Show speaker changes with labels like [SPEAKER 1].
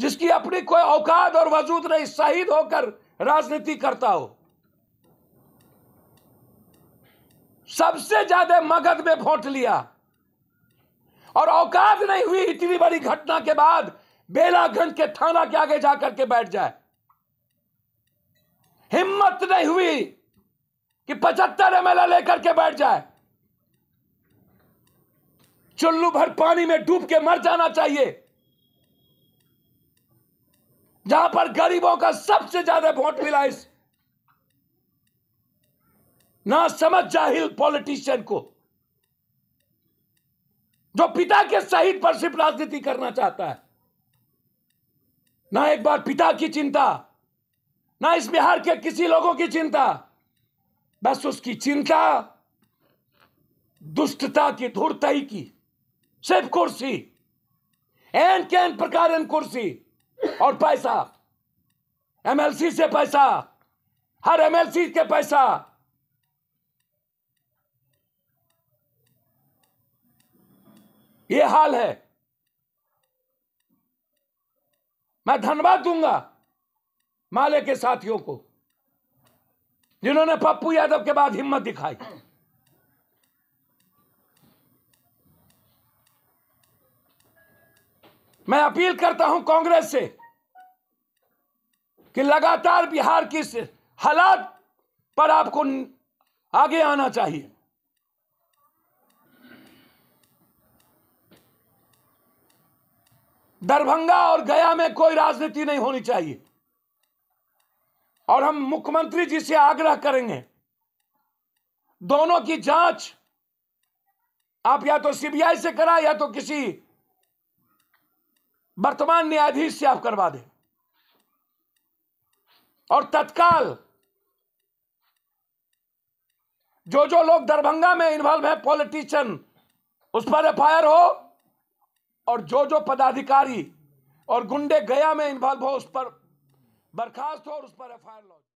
[SPEAKER 1] जिसकी अपनी कोई औकात और वजूद नहीं शहीद होकर राजनीति करता हो सबसे ज्यादा मगध में वोट लिया और औकात नहीं हुई इतनी बड़ी घटना के बाद बेलागंज के थाना के आगे जाकर के बैठ जाए हिम्मत नहीं हुई कि पचहत्तर एम लेकर के बैठ जाए चुल्लू भर पानी में डूब के मर जाना चाहिए जहां पर गरीबों का सबसे ज्यादा वोट मिला इस ना समझ जाहिल पॉलिटिशियन को जो पिता के शहीद पर सिर्फ राजनीति करना चाहता है ना एक बार पिता की चिंता ना इस बिहार के किसी लोगों की चिंता बस उसकी चिंता दुष्टता की धूर्तई की सिर्फ कुर्सी एन कैन प्रकार कुर्सी और पैसा एमएलसी से पैसा हर एमएलसी के पैसा ये हाल है मैं धन्यवाद दूंगा माले के साथियों को जिन्होंने पप्पू यादव के बाद हिम्मत दिखाई मैं अपील करता हूं कांग्रेस से कि लगातार बिहार की हालात पर आपको आगे आना चाहिए दरभंगा और गया में कोई राजनीति नहीं होनी चाहिए और हम मुख्यमंत्री जी से आग्रह करेंगे दोनों की जांच आप या तो सीबीआई से करा या तो किसी वर्तमान न्यायाधीश से आप करवा दें और तत्काल जो जो लोग दरभंगा में इन्वॉल्व है पॉलिटिशियन उस पर एफ हो और जो जो पदाधिकारी और गुंडे गया में इन्वॉल्व हो उस पर बर्खास्त हो और उस पर एफ आई आर लॉन्च